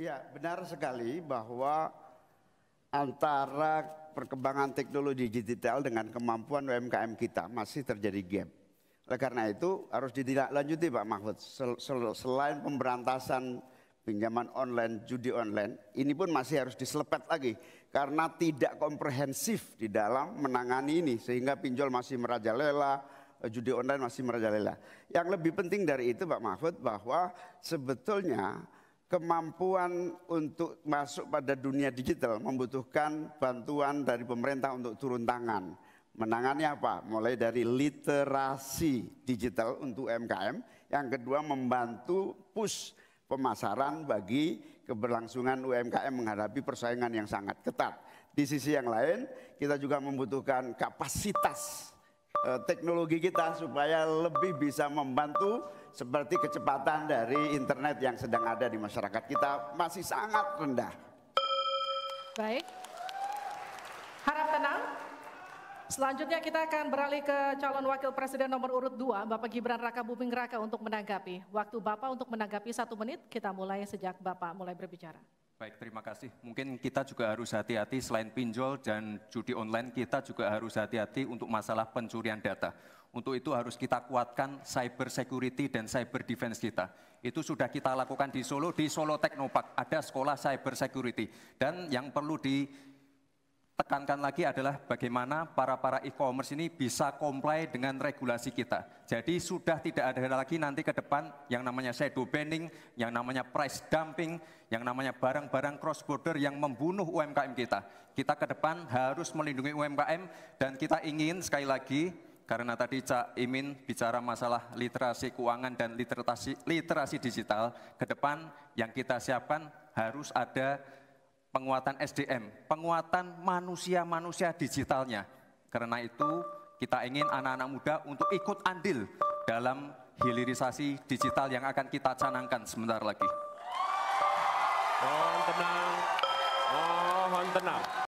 Ya, benar sekali bahwa antara perkembangan teknologi digital dengan kemampuan UMKM kita masih terjadi gap. Oleh karena itu harus ditindaklanjuti Pak Mahfud. selain pemberantasan pinjaman online, judi online, ini pun masih harus diselepet lagi karena tidak komprehensif di dalam menangani ini sehingga pinjol masih merajalela, judi online masih merajalela. Yang lebih penting dari itu Pak Mahfud bahwa sebetulnya kemampuan untuk masuk pada dunia digital membutuhkan bantuan dari pemerintah untuk turun tangan. Menangani apa? Mulai dari literasi digital untuk UMKM, yang kedua membantu push pemasaran bagi keberlangsungan UMKM menghadapi persaingan yang sangat ketat. Di sisi yang lain, kita juga membutuhkan kapasitas Eh, teknologi kita supaya lebih bisa membantu seperti kecepatan dari internet yang sedang ada di masyarakat kita masih sangat rendah. Baik. Harap tenang. Selanjutnya kita akan beralih ke calon wakil presiden nomor urut 2 Bapak Gibran Raka Buming Raka untuk menanggapi. Waktu Bapak untuk menanggapi satu menit, kita mulai sejak Bapak mulai berbicara. Baik, terima kasih. Mungkin kita juga harus hati-hati selain pinjol dan judi online, kita juga harus hati-hati untuk masalah pencurian data. Untuk itu harus kita kuatkan cyber security dan cyber defense kita. Itu sudah kita lakukan di Solo, di Solo Teknopark, ada sekolah cyber security. Dan yang perlu di tekankan lagi adalah bagaimana para-para e-commerce ini bisa comply dengan regulasi kita. Jadi sudah tidak ada lagi nanti ke depan yang namanya shadow banning, yang namanya price dumping, yang namanya barang-barang cross border yang membunuh UMKM kita. Kita ke depan harus melindungi UMKM dan kita ingin sekali lagi karena tadi Cak Imin bicara masalah literasi keuangan dan literasi literasi digital, ke depan yang kita siapkan harus ada penguatan SDM, penguatan manusia-manusia digitalnya. Karena itu kita ingin anak-anak muda untuk ikut andil dalam hilirisasi digital yang akan kita canangkan sebentar lagi. Mohon tenang, mohon tenang.